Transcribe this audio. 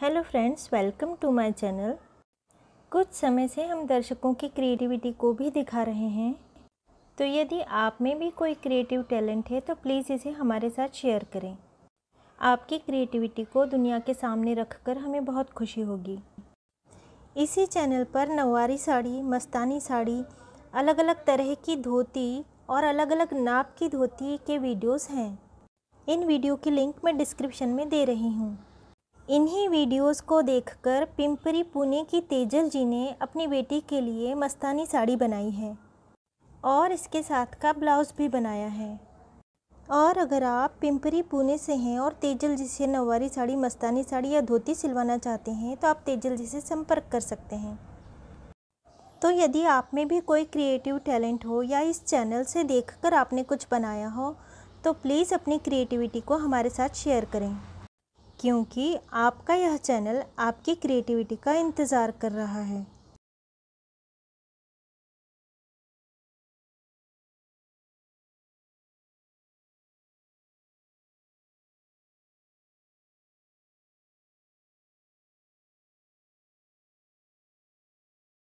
hello friends welcome to my channel कुछ समय से हम दर्शकों की क्रिएटिविटी को भी दिखा रहे हैं तो यदि आप में भी कोई क्रिएटिव टैलेंट है तो प्लीज़ इसे हमारे साथ शेयर करें आपकी क्रिएटिविटी को दुनिया के सामने रखकर हमें बहुत खुशी होगी इसी चैनल पर नवारी साड़ी मस्तानी साड़ी अलग अलग तरह की धोती और अलग अलग नाप की धोती के वीडियोस हैं इन वीडियो की लिंक मैं डिस्क्रिप्शन में दे रही हूँ इन्हीं वीडियोस को देखकर पिंपरी पुणे की तेजल जी ने अपनी बेटी के लिए मस्तानी साड़ी बनाई है और इसके साथ का ब्लाउज़ भी बनाया है और अगर आप पिंपरी पुणे से हैं और तेजल जी से नवारी साड़ी मस्तानी साड़ी या धोती सिलवाना चाहते हैं तो आप तेजल जी से संपर्क कर सकते हैं तो यदि आप में भी कोई क्रिएटिव टैलेंट हो या इस चैनल से देखकर आपने कुछ बनाया हो तो प्लीज़ अपनी क्रिएटिविटी को हमारे साथ शेयर करें क्योंकि आपका यह चैनल आपकी क्रिएटिविटी का इंतज़ार कर रहा है